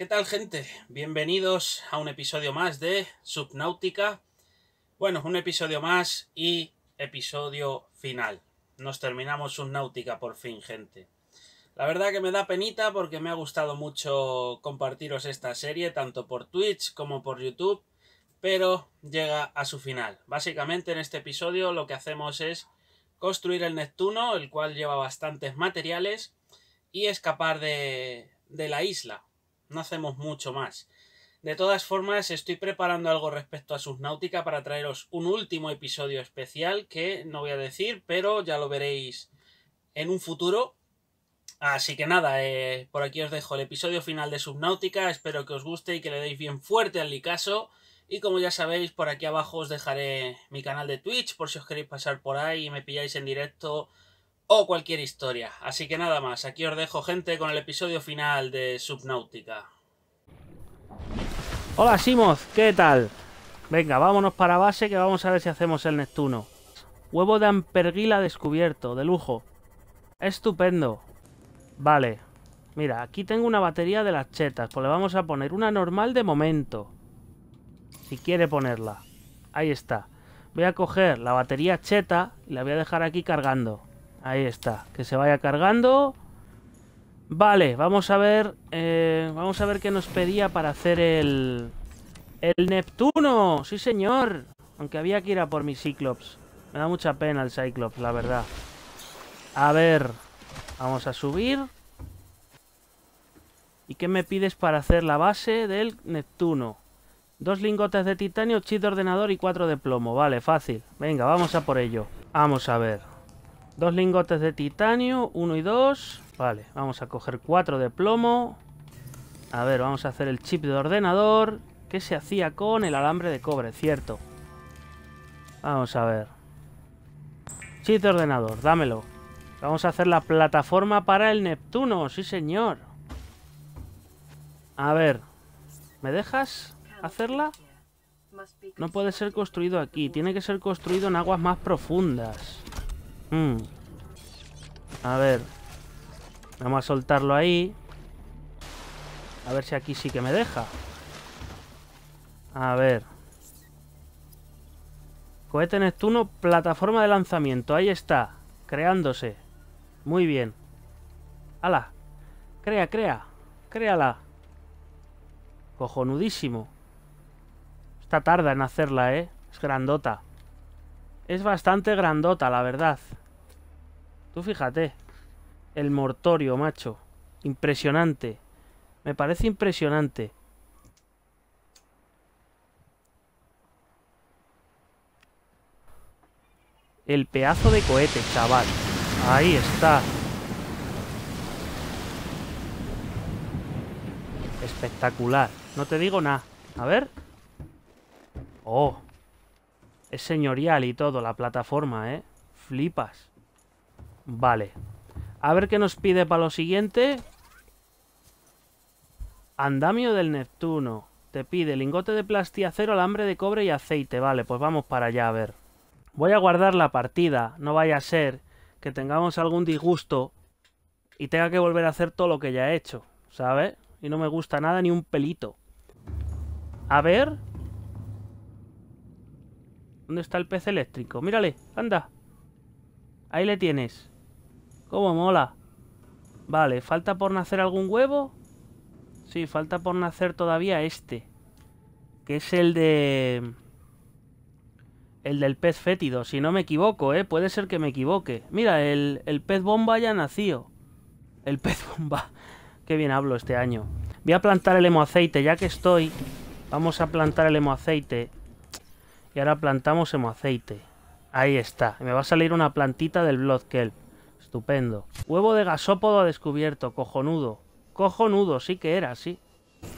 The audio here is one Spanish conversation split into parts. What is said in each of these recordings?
¿Qué tal gente? Bienvenidos a un episodio más de Subnautica. Bueno, un episodio más y episodio final. Nos terminamos Subnautica por fin, gente. La verdad que me da penita porque me ha gustado mucho compartiros esta serie, tanto por Twitch como por YouTube, pero llega a su final. Básicamente en este episodio lo que hacemos es construir el Neptuno, el cual lleva bastantes materiales, y escapar de la isla no hacemos mucho más. De todas formas, estoy preparando algo respecto a Subnautica para traeros un último episodio especial que no voy a decir, pero ya lo veréis en un futuro. Así que nada, eh, por aquí os dejo el episodio final de Subnautica, espero que os guste y que le deis bien fuerte al licaso. Y como ya sabéis, por aquí abajo os dejaré mi canal de Twitch por si os queréis pasar por ahí y me pilláis en directo o cualquier historia. Así que nada más, aquí os dejo gente con el episodio final de Subnautica. Hola Simos! ¿qué tal? Venga, vámonos para base que vamos a ver si hacemos el Neptuno. Huevo de amperguila descubierto, de lujo. Estupendo. Vale. Mira, aquí tengo una batería de las chetas, pues le vamos a poner una normal de momento. Si quiere ponerla. Ahí está. Voy a coger la batería cheta y la voy a dejar aquí cargando. Ahí está, que se vaya cargando. Vale, vamos a ver, eh, vamos a ver qué nos pedía para hacer el, el Neptuno. Sí, señor. Aunque había que ir a por mi Cyclops. Me da mucha pena el Cyclops, la verdad. A ver, vamos a subir. ¿Y qué me pides para hacer la base del Neptuno? Dos lingotes de titanio, chip de ordenador y cuatro de plomo. Vale, fácil. Venga, vamos a por ello. Vamos a ver. Dos lingotes de titanio, uno y dos. Vale, vamos a coger cuatro de plomo. A ver, vamos a hacer el chip de ordenador. ¿Qué se hacía con el alambre de cobre? Cierto. Vamos a ver. Chip de ordenador, dámelo. Vamos a hacer la plataforma para el Neptuno, sí señor. A ver, ¿me dejas hacerla? No puede ser construido aquí, tiene que ser construido en aguas más profundas. Mm. A ver. Vamos a soltarlo ahí. A ver si aquí sí que me deja. A ver. Cohete Neptuno, plataforma de lanzamiento. Ahí está. Creándose. Muy bien. ¡Hala! Crea, crea. Créala. Cojonudísimo. está tarda en hacerla, ¿eh? Es grandota. Es bastante grandota, la verdad. Tú fíjate. El mortorio, macho. Impresionante. Me parece impresionante. El pedazo de cohete, chaval. Ahí está. Espectacular. No te digo nada. A ver. Oh. Es señorial y todo la plataforma, ¿eh? Flipas. Vale. A ver qué nos pide para lo siguiente. Andamio del Neptuno. Te pide lingote de cero, alambre de cobre y aceite. Vale, pues vamos para allá a ver. Voy a guardar la partida. No vaya a ser que tengamos algún disgusto y tenga que volver a hacer todo lo que ya he hecho, ¿sabes? Y no me gusta nada ni un pelito. A ver... ¿Dónde está el pez eléctrico? Mírale, anda. Ahí le tienes. Cómo mola. Vale, ¿falta por nacer algún huevo? Sí, falta por nacer todavía este. Que es el de... El del pez fétido, si no me equivoco, ¿eh? Puede ser que me equivoque. Mira, el, el pez bomba ya nació. El pez bomba. Qué bien hablo este año. Voy a plantar el hemoaceite, ya que estoy. Vamos a plantar el hemoaceite. Y ahora plantamos hemoaceite. Ahí está. Me va a salir una plantita del Blood Kelp. Estupendo. Huevo de gasópodo descubierto, cojonudo. Cojonudo, sí que era, sí.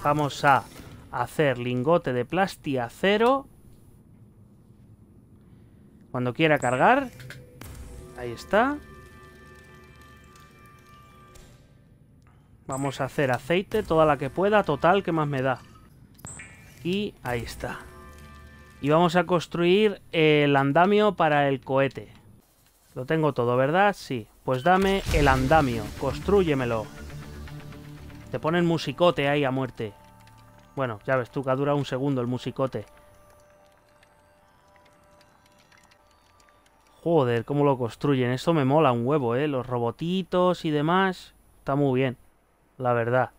Vamos a hacer lingote de cero Cuando quiera cargar. Ahí está. Vamos a hacer aceite, toda la que pueda, total, que más me da. Y ahí está. Y vamos a construir el andamio para el cohete. Lo tengo todo, ¿verdad? Sí. Pues dame el andamio, construyemelo. Te ponen musicote ahí a muerte. Bueno, ya ves tú que ha durado un segundo el musicote. Joder, cómo lo construyen. Esto me mola un huevo, ¿eh? Los robotitos y demás. Está muy bien, la verdad.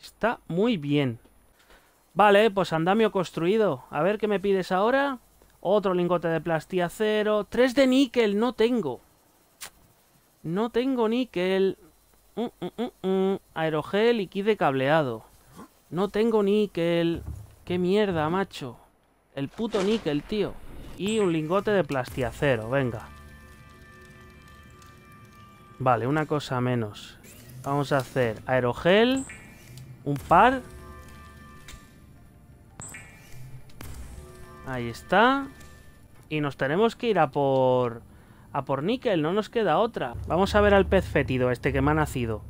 Está muy bien. Vale, pues andamio construido. A ver qué me pides ahora. Otro lingote de plastiacero. Tres de níquel, no tengo. No tengo níquel. Mm, mm, mm, aerogel y kit de cableado. No tengo níquel. Qué mierda, macho. El puto níquel, tío. Y un lingote de plastiacero, venga. Vale, una cosa menos. Vamos a hacer aerogel, un par. Ahí está. Y nos tenemos que ir a por a por níquel, no nos queda otra. Vamos a ver al pez fétido este que me ha nacido.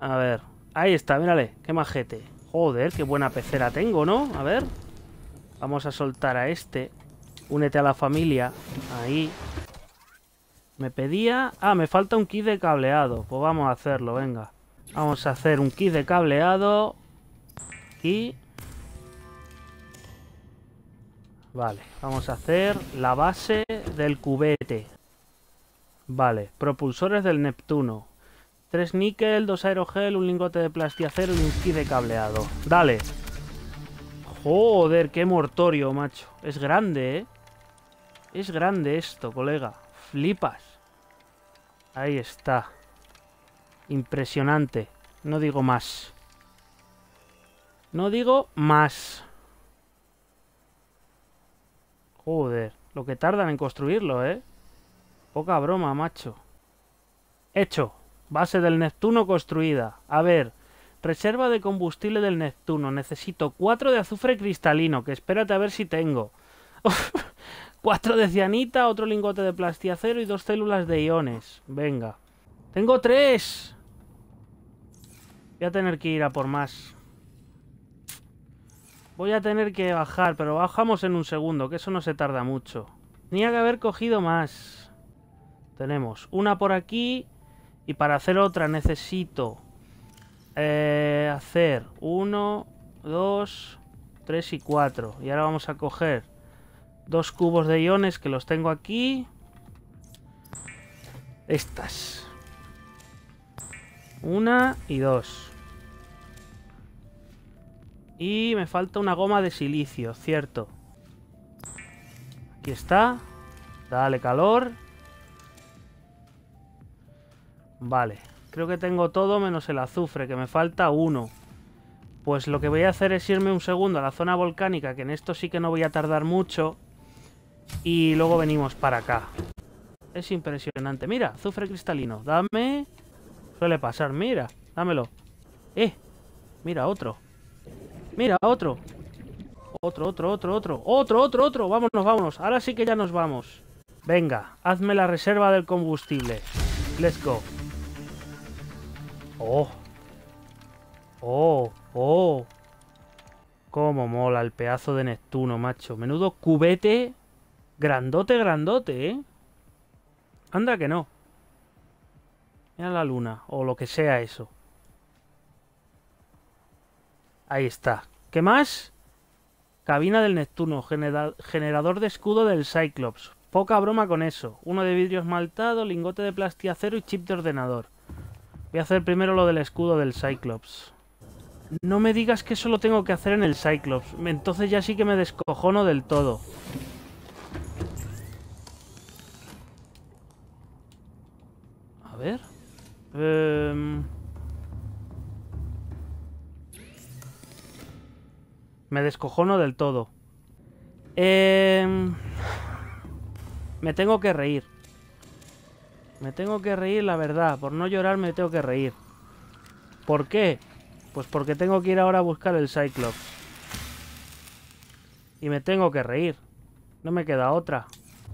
A ver. Ahí está, mírale. Qué majete. Joder, qué buena pecera tengo, ¿no? A ver. Vamos a soltar a este. Únete a la familia. Ahí. Me pedía... Ah, me falta un kit de cableado. Pues vamos a hacerlo, venga. Vamos a hacer un kit de cableado. Y... Vale, vamos a hacer la base del cubete. Vale, propulsores del Neptuno. Tres níquel, dos aerogel, un lingote de plastiacero y un kit de cableado. Dale. Joder, qué mortorio, macho. Es grande, ¿eh? Es grande esto, colega. Flipas. Ahí está. Impresionante. No digo más. No digo más. Joder. Lo que tardan en construirlo, ¿eh? Poca broma, macho. Hecho. Base del Neptuno construida. A ver. Reserva de combustible del Neptuno. Necesito cuatro de azufre cristalino, que espérate a ver si tengo. cuatro de cianita, otro lingote de plastiacero y dos células de iones. Venga. ¡Tengo tres! Voy a tener que ir a por más. Voy a tener que bajar, pero bajamos en un segundo, que eso no se tarda mucho. Tenía que haber cogido más. Tenemos una por aquí. Y para hacer otra necesito... Eh, hacer uno, dos, tres y cuatro. Y ahora vamos a coger dos cubos de iones que los tengo aquí. Estas. Una y dos. Y me falta una goma de silicio, cierto. Aquí está. Dale calor. Vale. Creo que tengo todo menos el azufre, que me falta uno. Pues lo que voy a hacer es irme un segundo a la zona volcánica, que en esto sí que no voy a tardar mucho. Y luego venimos para acá. Es impresionante. Mira, azufre cristalino. Dame... Suele pasar, mira. Dámelo. Eh, mira otro. Mira, otro. Otro, otro, otro, otro. Otro, otro, otro. Vámonos, vámonos. Ahora sí que ya nos vamos. Venga, hazme la reserva del combustible. Let's go. Oh. Oh, oh. Cómo mola el pedazo de Neptuno, macho. Menudo cubete. Grandote, grandote, ¿eh? Anda que no. Mira la luna, o lo que sea eso. Ahí está. ¿Qué más? Cabina del Neptuno, generador de escudo del Cyclops. Poca broma con eso. Uno de vidrio esmaltado, lingote de plastiacero y chip de ordenador. Voy a hacer primero lo del escudo del Cyclops. No me digas que eso lo tengo que hacer en el Cyclops. Entonces ya sí que me descojono del todo. A ver. Eh... Me descojono del todo. Em, me tengo que reír. Me tengo que reír, la verdad. Por no llorar me tengo que reír. ¿Por qué? Pues porque tengo que ir ahora a buscar el Cyclops. Y me tengo que reír. No me queda otra.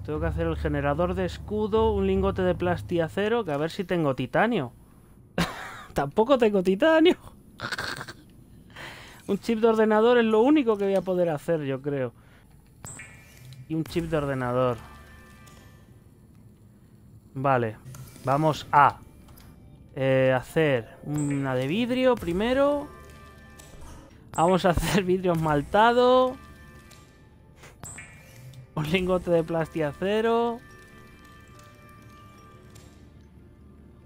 Tengo que hacer el generador de escudo, un lingote de plastiacero, que a ver si tengo titanio. Tampoco tengo titanio. Un chip de ordenador es lo único que voy a poder hacer, yo creo. Y un chip de ordenador. Vale. Vamos a eh, hacer una de vidrio primero. Vamos a hacer vidrio esmaltado. Un lingote de cero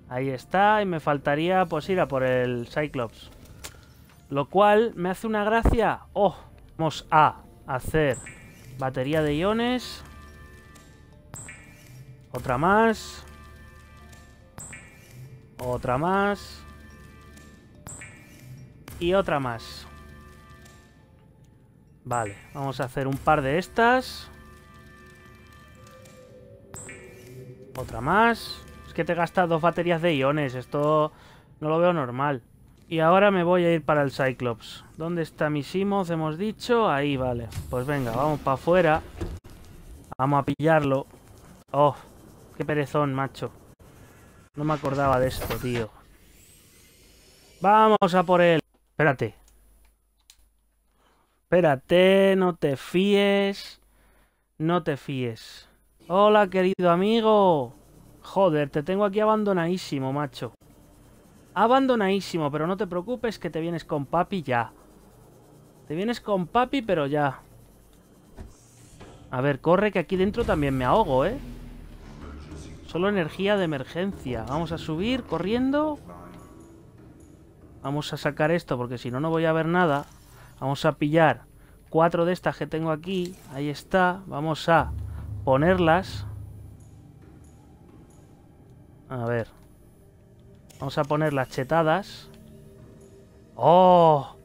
Ahí está. Y me faltaría pues ir a por el Cyclops. Lo cual me hace una gracia. Oh, vamos a hacer batería de iones. Otra más. Otra más. Y otra más. Vale, vamos a hacer un par de estas. Otra más. Es que te gastas dos baterías de iones. Esto no lo veo normal. Y ahora me voy a ir para el Cyclops. ¿Dónde está mi Simoth? Hemos dicho. Ahí, vale. Pues venga, vamos para afuera. Vamos a pillarlo. Oh, qué perezón, macho. No me acordaba de esto, tío. Vamos a por él. Espérate. Espérate, no te fíes. No te fíes. Hola, querido amigo. Joder, te tengo aquí abandonadísimo, macho. Abandonadísimo, pero no te preocupes que te vienes con papi ya. Te vienes con papi, pero ya. A ver, corre que aquí dentro también me ahogo, ¿eh? Solo energía de emergencia. Vamos a subir corriendo. Vamos a sacar esto porque si no, no voy a ver nada. Vamos a pillar cuatro de estas que tengo aquí. Ahí está. Vamos a ponerlas. A ver. Vamos a poner las chetadas. ¡Oh!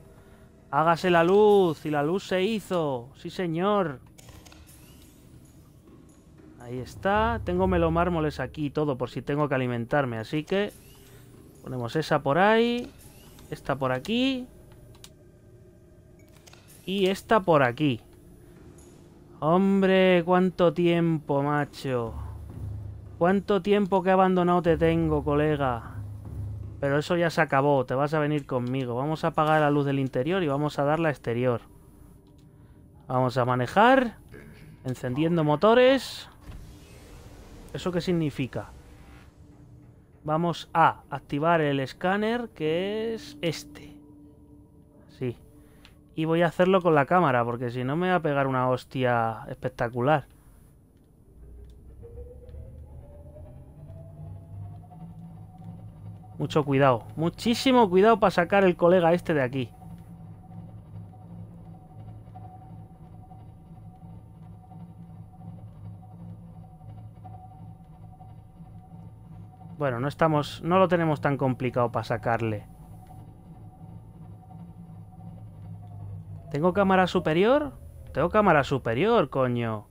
Hágase la luz. Y la luz se hizo. Sí, señor. Ahí está. Tengo melomármoles aquí y todo por si tengo que alimentarme. Así que ponemos esa por ahí. Esta por aquí. Y esta por aquí. Hombre, cuánto tiempo, macho. Cuánto tiempo que abandonado te tengo, colega. Pero eso ya se acabó, te vas a venir conmigo. Vamos a apagar la luz del interior y vamos a dar la exterior. Vamos a manejar, encendiendo motores. ¿Eso qué significa? Vamos a activar el escáner, que es este. Sí. Y voy a hacerlo con la cámara, porque si no me va a pegar una hostia espectacular. Mucho cuidado. Muchísimo cuidado para sacar el colega este de aquí. Bueno, no estamos... No lo tenemos tan complicado para sacarle. ¿Tengo cámara superior? Tengo cámara superior, coño.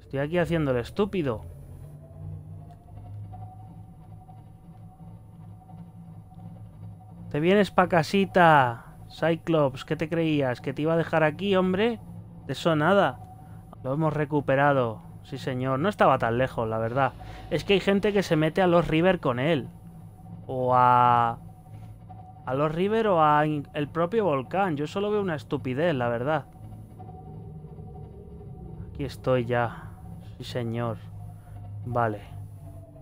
Estoy aquí haciendo estúpido. Te vienes pa' casita, Cyclops. ¿Qué te creías? ¿Que te iba a dejar aquí, hombre? De eso nada. Lo hemos recuperado. Sí, señor. No estaba tan lejos, la verdad. Es que hay gente que se mete a los River con él. O a... A los River o a el propio volcán. Yo solo veo una estupidez, la verdad. Aquí estoy ya. Sí, señor. Vale.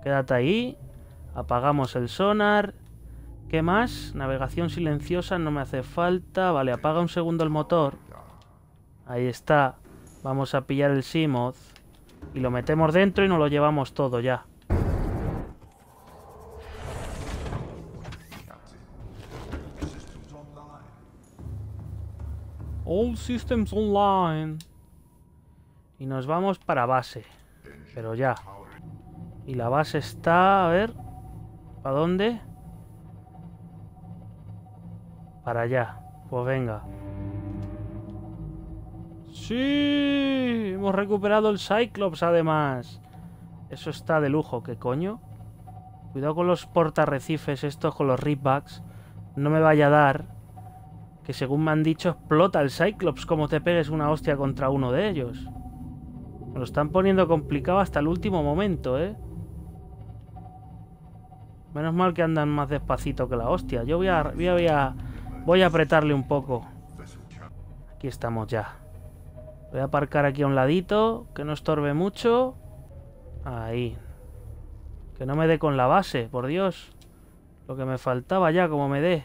Quédate ahí. Apagamos el sonar. ¿Qué más? Navegación silenciosa, no me hace falta. Vale, apaga un segundo el motor. Ahí está. Vamos a pillar el Simoz. Y lo metemos dentro y nos lo llevamos todo ya. All systems online. Y nos vamos para base. Pero ya. Y la base está... A ver... ¿Para dónde? allá. Pues venga. ¡Sí! Hemos recuperado el Cyclops, además. Eso está de lujo. ¿Qué coño? Cuidado con los portarrecifes estos, con los ripbacks. No me vaya a dar que según me han dicho explota el Cyclops como te pegues una hostia contra uno de ellos. lo están poniendo complicado hasta el último momento, ¿eh? Menos mal que andan más despacito que la hostia. Yo voy a Voy a apretarle un poco. Aquí estamos ya. Voy a aparcar aquí a un ladito, que no estorbe mucho. Ahí. Que no me dé con la base, por Dios. Lo que me faltaba ya, como me dé.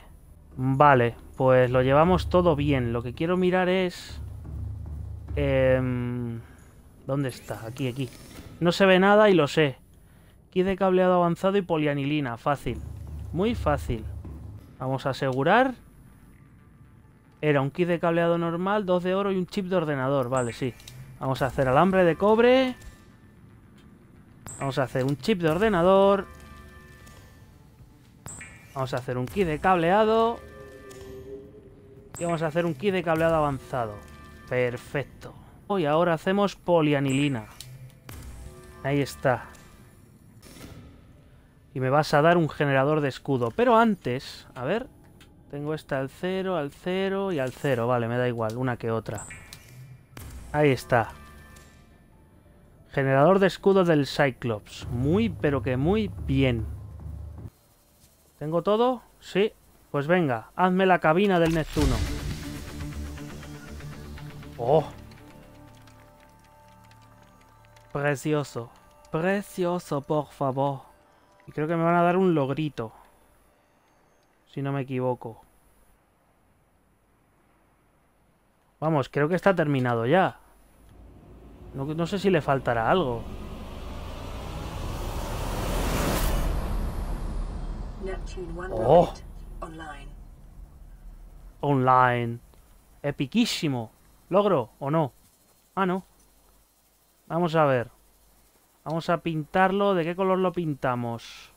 Vale, pues lo llevamos todo bien. Lo que quiero mirar es... Em, ¿Dónde está? Aquí, aquí. No se ve nada y lo sé. Aquí de cableado avanzado y polianilina. Fácil. Muy fácil. Vamos a asegurar. Era un kit de cableado normal, dos de oro y un chip de ordenador. Vale, sí. Vamos a hacer alambre de cobre. Vamos a hacer un chip de ordenador. Vamos a hacer un kit de cableado. Y vamos a hacer un kit de cableado avanzado. Perfecto. Y ahora hacemos polianilina. Ahí está. Y me vas a dar un generador de escudo. Pero antes, a ver... Tengo esta al cero, al cero y al cero Vale, me da igual, una que otra. Ahí está. Generador de escudo del Cyclops. Muy, pero que muy bien. ¿Tengo todo? Sí. Pues venga, hazme la cabina del Neptuno. ¡Oh! Precioso. Precioso, por favor. Y creo que me van a dar un logrito si no me equivoco. Vamos, creo que está terminado ya. No, sé si le faltará algo. ¡Oh! Online. Epiquísimo. ¿Logro o no? Ah, no. Vamos a ver. Vamos a pintarlo. ¿De qué color lo pintamos?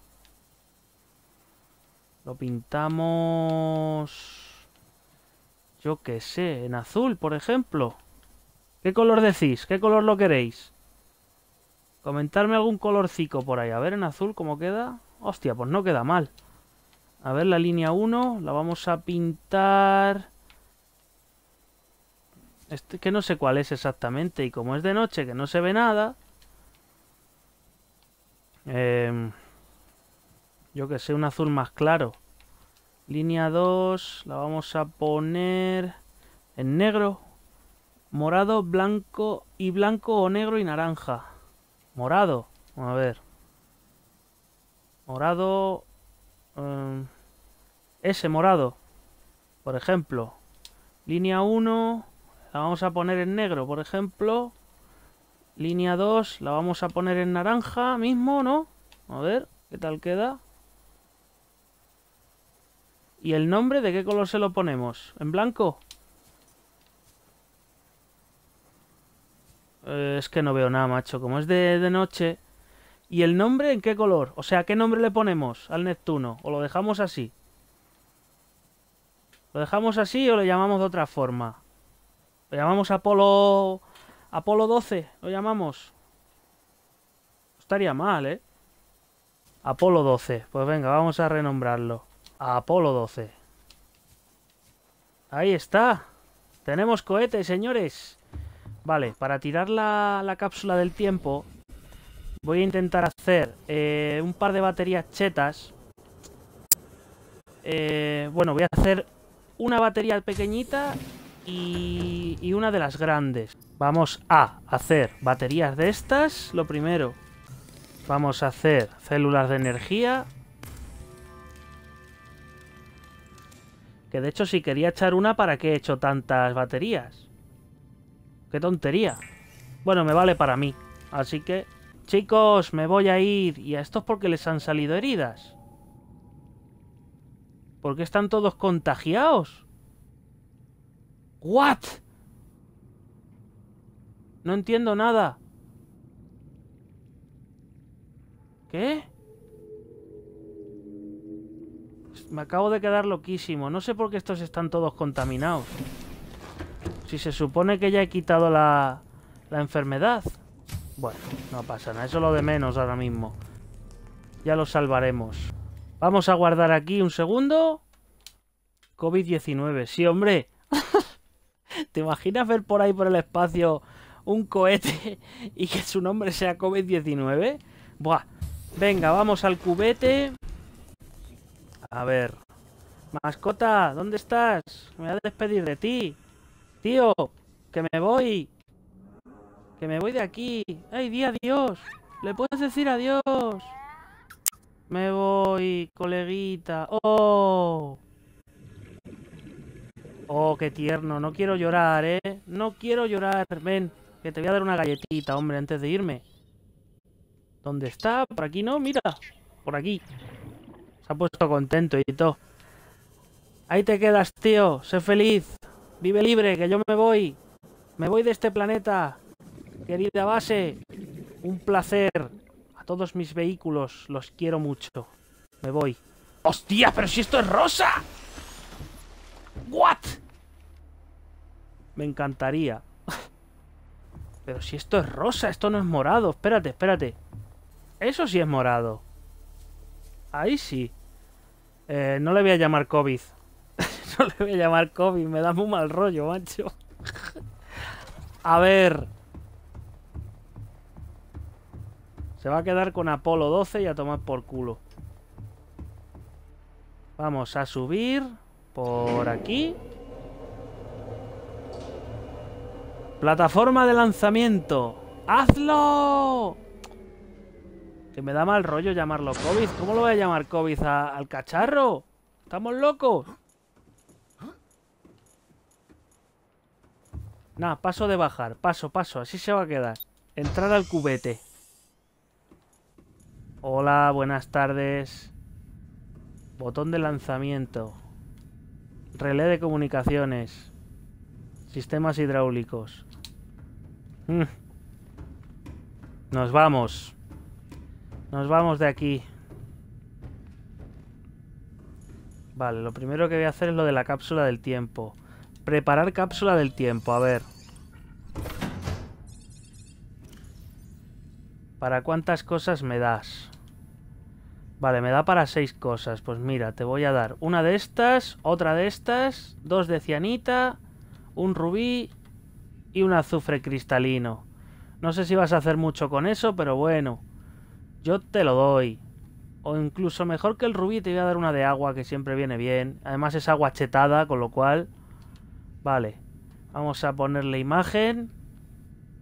Lo pintamos... Yo qué sé, en azul, por ejemplo. ¿Qué color decís? ¿Qué color lo queréis? Comentarme algún colorcico por ahí. A ver en azul cómo queda. Hostia, pues no queda mal. A ver la línea 1. La vamos a pintar... Este, que no sé cuál es exactamente. Y como es de noche, que no se ve nada... Eh... Yo que sé, un azul más claro. Línea 2, la vamos a poner en negro. Morado, blanco y blanco o negro y naranja. Morado, a ver. Morado... Eh, ese morado, por ejemplo. Línea 1 la vamos a poner en negro, por ejemplo. Línea 2 la vamos a poner en naranja mismo, ¿no? A ver, ¿qué tal queda? ¿Y el nombre de qué color se lo ponemos? ¿En blanco? Eh, es que no veo nada, macho. Como es de, de noche... ¿Y el nombre en qué color? O sea, ¿qué nombre le ponemos al Neptuno? ¿O lo dejamos así? ¿Lo dejamos así o lo llamamos de otra forma? ¿Lo llamamos Apolo... Apolo 12? ¿Lo llamamos? Estaría mal, ¿eh? Apolo 12. Pues venga, vamos a renombrarlo. Apolo 12. Ahí está. Tenemos cohetes, señores. Vale, para tirar la, cápsula del tiempo voy a intentar hacer eh, un par de baterías chetas. Eh, bueno, voy a hacer una batería pequeñita y, y una de las grandes. Vamos a hacer baterías de estas, lo primero. Vamos a hacer células de energía. Que de hecho si quería echar una, ¿para qué he hecho tantas baterías? ¡Qué tontería! Bueno, me vale para mí. Así que... Chicos, me voy a ir. ¿Y a estos porque les han salido heridas? ¿Por qué están todos contagiados? ¿What? No entiendo nada. ¿Qué? Me acabo de quedar loquísimo. No sé por qué estos están todos contaminados. Si se supone que ya he quitado la, enfermedad. Bueno, no pasa nada. Eso lo de menos ahora mismo. Ya lo salvaremos. Vamos a guardar aquí un segundo. COVID-19. Sí, hombre. ¿Te imaginas ver por ahí por el espacio un cohete y que su nombre sea COVID-19? Buah. Venga, vamos al cubete. A ver. Mascota, ¿dónde estás? Me voy a despedir de ti. Tío, que me voy. Que me voy de aquí. ¡Ay, di adiós! ¡Le puedes decir adiós! Me voy, coleguita. ¡Oh! Oh, qué tierno. No quiero llorar, ¿eh? No quiero llorar. Ven, que te voy a dar una galletita, hombre, antes de irme. ¿Dónde está? Por aquí no, mira. Por aquí. Se ha puesto contento y todo. Ahí te quedas, tío. Sé feliz. Vive libre, que yo me voy. Me voy de este planeta. Querida base, un placer. A todos mis vehículos los quiero mucho. Me voy. ¡Hostia, pero si esto es rosa! ¿What? Me encantaría. Pero si esto es rosa, esto no es morado. Espérate, espérate. Eso sí es morado. Ahí sí. Eh, no le voy a llamar COVID. no le voy a llamar COVID, me da muy mal rollo, macho. a ver. Se va a quedar con Apolo 12 y a tomar por culo. Vamos a subir por aquí. Plataforma de lanzamiento. ¡Hazlo! me da mal rollo llamarlo COVID. ¿Cómo lo voy a llamar COVID al cacharro? ¿Estamos locos? Nada, paso de bajar. Paso, paso. Así se va a quedar. Entrar al cubete. Hola, buenas tardes. Botón de lanzamiento. Relé de comunicaciones. Sistemas hidráulicos. Mm. Nos vamos. Nos vamos de aquí. Vale, lo primero que voy a hacer es lo de la cápsula del tiempo. Preparar cápsula del tiempo, a ver. ¿Para cuántas cosas me das? Vale, me da para seis cosas. Pues mira, te voy a dar una de estas, otra de estas, dos de cianita, un rubí y un azufre cristalino. No sé si vas a hacer mucho con eso, pero bueno. Yo te lo doy. O incluso mejor que el rubí te voy a dar una de agua que siempre viene bien. Además es agua chetada, con lo cual... Vale. Vamos a ponerle imagen.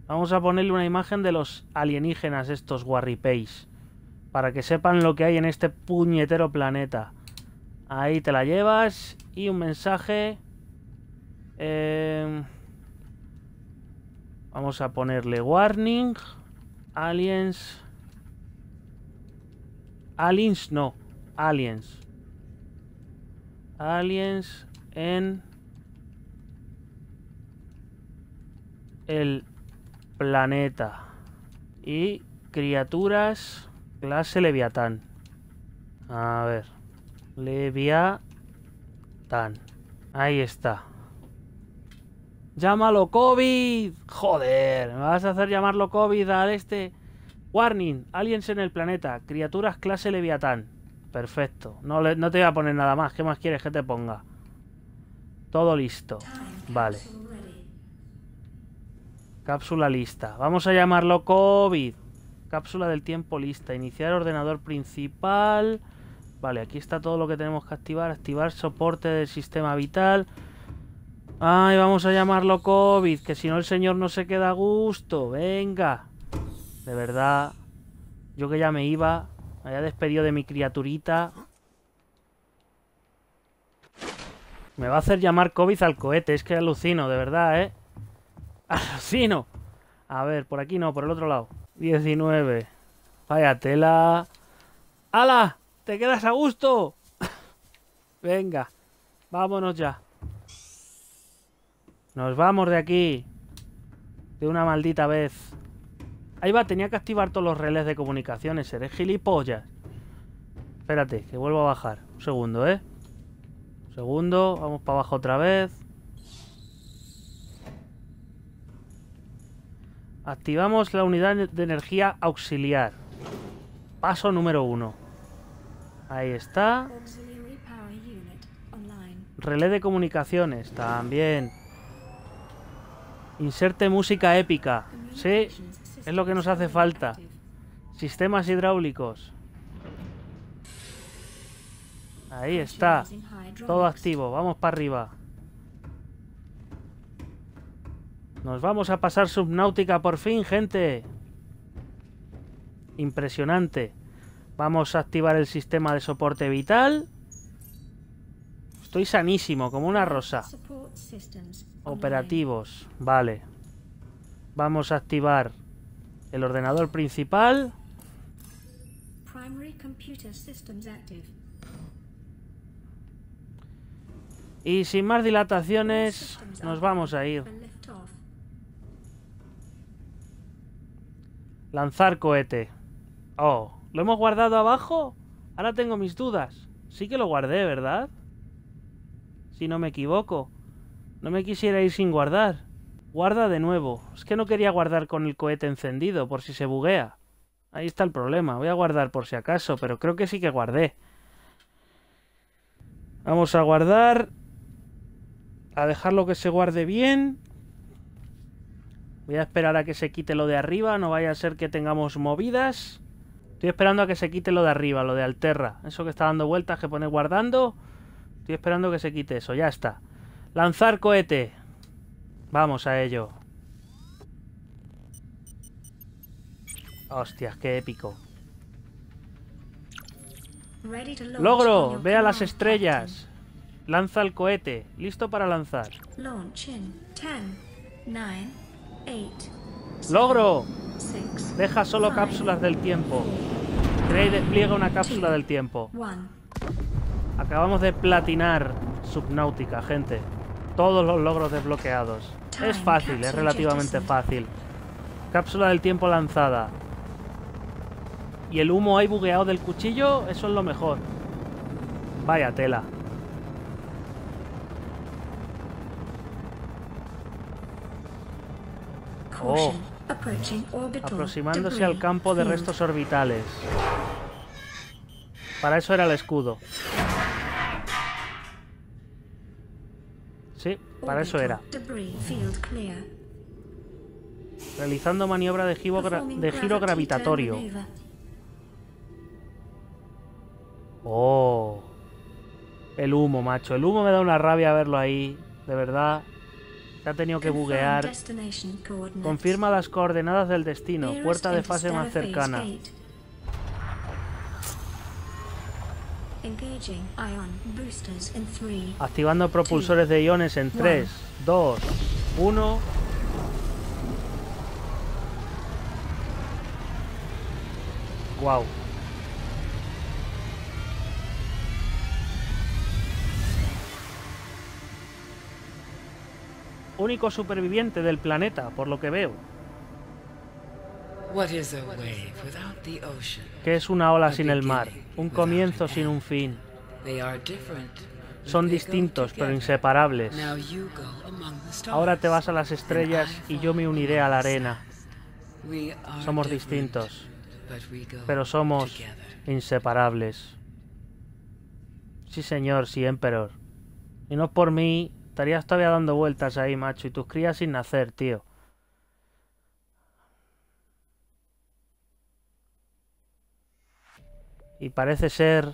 Vamos a ponerle una imagen de los alienígenas estos guarripeis. Para que sepan lo que hay en este puñetero planeta. Ahí te la llevas. Y un mensaje... Em, vamos a ponerle warning. Aliens... Aliens no. Aliens. Aliens en el planeta. Y criaturas clase Leviatán. A ver. Leviatán. Ahí está. Llámalo COVID. Joder, me vas a hacer llamarlo COVID al este. Warning, aliens en el planeta, criaturas clase Leviatán. Perfecto, no, te voy a poner nada más, ¿qué más quieres que te ponga? Todo listo, vale. Cápsula lista, vamos a llamarlo COVID. Cápsula del tiempo lista, iniciar ordenador principal. Vale, aquí está todo lo que tenemos que activar. Activar soporte del sistema vital. Ay, vamos a llamarlo COVID, que si no el señor no se queda a gusto. Venga. De verdad, yo que ya me iba, me había despedido de mi criaturita. Me va a hacer llamar COVID al cohete, es que alucino, de verdad, ¿eh? ¡Alucino! A ver, por aquí no, por el otro lado. 19. Vaya tela. ¡Hala! ¡Te quedas a gusto! Venga, vámonos ya. Nos vamos de aquí. De una maldita vez. Ahí va, tenía que activar todos los relés de comunicaciones. Eres gilipollas. Espérate, que vuelvo a bajar. Un segundo, ¿eh? Un segundo, vamos para abajo otra vez. Activamos la unidad de energía auxiliar. Paso número uno. Ahí está. Relé de comunicaciones, también. Inserte música épica. Sí, es lo que nos hace falta. Sistemas hidráulicos. Ahí está. Todo activo. Vamos para arriba. Nos vamos a pasar subnáutica por fin, gente. Impresionante. Vamos a activar el sistema de soporte vital. Estoy sanísimo, como una rosa. Operativos. Vale. Vamos a activar el ordenador principal. Y sin más dilataciones, nos vamos a ir. Lanzar cohete. Oh, ¿lo hemos guardado abajo? Ahora tengo mis dudas. Sí que lo guardé, ¿verdad? Si no me equivoco. No me quisiera ir sin guardar. Guarda de nuevo. Es que no quería guardar con el cohete encendido, por si se buguea. Ahí está el problema. Voy a guardar por si acaso, pero creo que sí que guardé. Vamos a guardar. A dejarlo que se guarde bien. Voy a esperar a que se quite lo de arriba, no vaya a ser que tengamos movidas. Estoy esperando a que se quite lo de arriba, lo de Alterra. Eso que está dando vueltas, que pone guardando. Estoy esperando que se quite eso, ya está. Lanzar cohete. Vamos a ello. Hostias, qué épico. Logro, ve a las estrellas. Lanza el cohete, listo para lanzar. Logro. Deja solo cápsulas del tiempo. Crea despliega una cápsula del tiempo. Acabamos de platinar Subnautica, gente todos los logros desbloqueados. Es fácil, es relativamente fácil. Cápsula del tiempo lanzada. Y el humo ahí bugueado del cuchillo, eso es lo mejor. Vaya tela. Oh. Aproximándose al campo de hmm. restos orbitales. Para eso era el escudo. Sí, para eso era. Realizando maniobra de giro, gravitatorio. Oh. El humo, macho. El humo me da una rabia verlo ahí. De verdad. Se ha tenido que buguear. Confirma las coordenadas del destino. Puerta de fase más cercana. Activando propulsores de iones en 3, 2, 1. Wow. Único superviviente del planeta, por lo que veo. ¿Qué es una ola sin el mar? Un comienzo sin un fin. Son distintos pero inseparables. Ahora te vas a las estrellas y yo me uniré a la arena. Somos distintos, pero somos inseparables. Sí, señor, sí, emperor. Y no por mí, estarías todavía dando vueltas ahí, macho, y tus crías sin nacer, tío. Y parece ser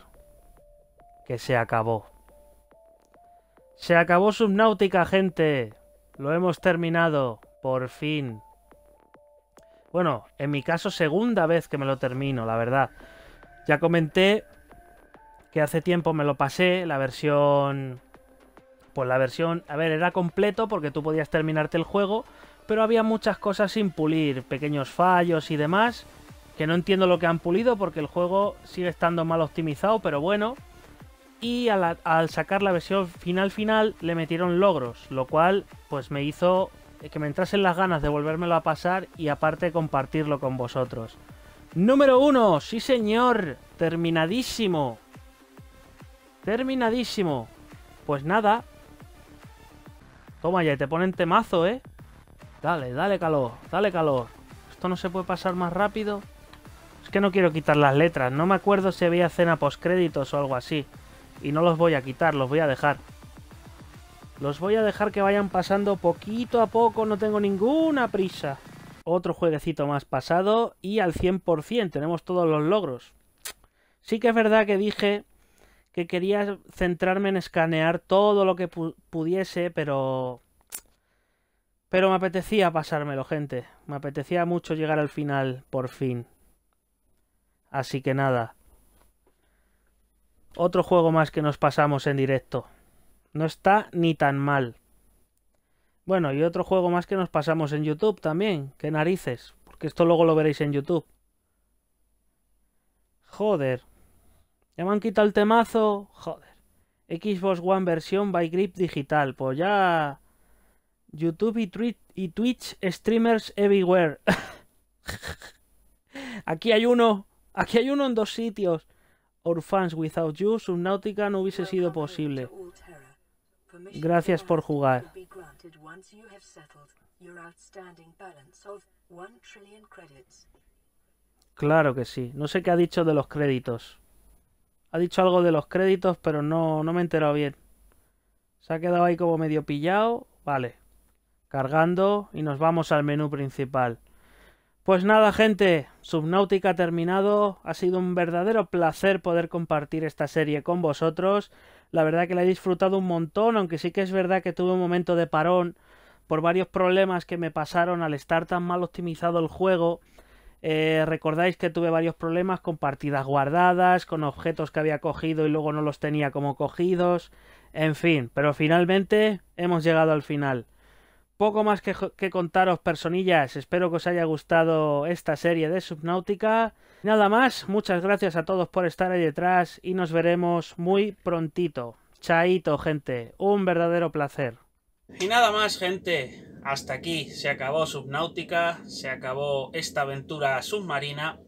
que se acabó. Se acabó Subnautica, gente. Lo hemos terminado, por fin. Bueno, en mi caso, segunda vez que me lo termino, la verdad. Ya comenté que hace tiempo me lo pasé, la versión... Pues la versión... A ver, era completo porque tú podías terminarte el juego, pero había muchas cosas sin pulir, pequeños fallos y demás que no entiendo lo que han pulido porque el juego sigue estando mal optimizado, pero bueno. Y al, sacar la versión final final le metieron logros, lo cual pues me hizo que me entrasen las ganas de volvérmelo a pasar y aparte compartirlo con vosotros. Número uno sí señor, terminadísimo. Terminadísimo. Pues nada. Toma ya, te ponen temazo, ¿eh? Dale, dale calor, dale calor. Esto no se puede pasar más rápido que no quiero quitar las letras. No me acuerdo si había cena créditos o algo así. Y no los voy a quitar, los voy a dejar. Los voy a dejar que vayan pasando poquito a poco, no tengo ninguna prisa. Otro jueguecito más pasado y al 100% tenemos todos los logros. Sí que es verdad que dije que quería centrarme en escanear todo lo que pudiese, pero... Pero me apetecía pasármelo, gente. Me apetecía mucho llegar al final, por fin. Así que nada. Otro juego más que nos pasamos en directo. No está ni tan mal. Bueno, y otro juego más que nos pasamos en YouTube también. ¡Qué narices! Porque esto luego lo veréis en YouTube. Joder. Ya me han quitado el temazo. Joder. Xbox One versión by Grip Digital. Pues ya... YouTube y, y Twitch streamers everywhere. Aquí hay uno Aquí hay uno en dos sitios. Orphans Without You, Subnautica no hubiese sido posible. Gracias por jugar. Claro que sí. No sé qué ha dicho de los créditos. Ha dicho algo de los créditos, pero no, no me he enterado bien. Se ha quedado ahí como medio pillado. Vale. Cargando y nos vamos al menú principal. Pues nada, gente, Subnautica ha terminado. Ha sido un verdadero placer poder compartir esta serie con vosotros. La verdad que la he disfrutado un montón, aunque sí que es verdad que tuve un momento de parón por varios problemas que me pasaron al estar tan mal optimizado el juego. Eh, recordáis que tuve varios problemas con partidas guardadas, con objetos que había cogido y luego no los tenía como cogidos. En fin, pero finalmente hemos llegado al final poco más que, contaros, personillas. Espero que os haya gustado esta serie de Subnautica. Nada más, muchas gracias a todos por estar ahí detrás y nos veremos muy prontito. Chaito, gente, un verdadero placer. Y nada más, gente. Hasta aquí se acabó Subnautica, se acabó esta aventura submarina.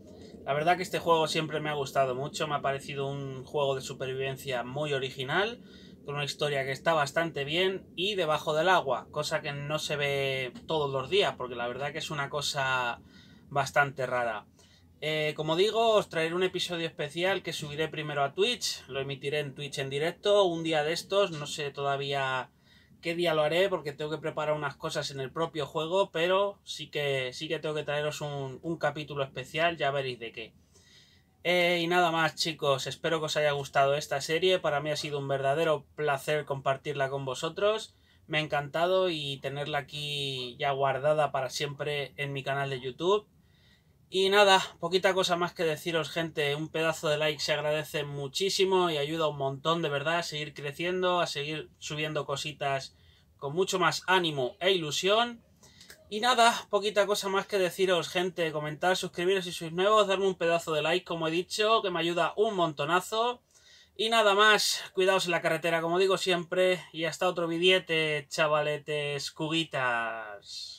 La verdad que este juego siempre me ha gustado mucho, me ha parecido un juego de supervivencia muy original con una historia que está bastante bien y debajo del agua, cosa que no se ve todos los días, porque la verdad que es una cosa bastante rara. Eh, como digo, os traeré un episodio especial que subiré primero a Twitch, lo emitiré en Twitch en directo, un día de estos, no sé todavía qué día lo haré porque tengo que preparar unas cosas en el propio juego, pero sí que, sí que tengo que traeros un capítulo especial, ya veréis de qué. Eh, y nada más chicos, espero que os haya gustado esta serie, para mí ha sido un verdadero placer compartirla con vosotros, me ha encantado y tenerla aquí ya guardada para siempre en mi canal de YouTube. Y nada, poquita cosa más que deciros, gente. Un pedazo de like se agradece muchísimo y ayuda un montón, de verdad, a seguir creciendo, a seguir subiendo cositas con mucho más ánimo e ilusión. Y nada, poquita cosa más que deciros, gente. Comentar, suscribiros si sois nuevos, darme un pedazo de like, como he dicho, que me ayuda un montonazo. Y nada más, cuidaos en la carretera, como digo siempre. Y hasta otro vidiete, chavaletes, cuguitas.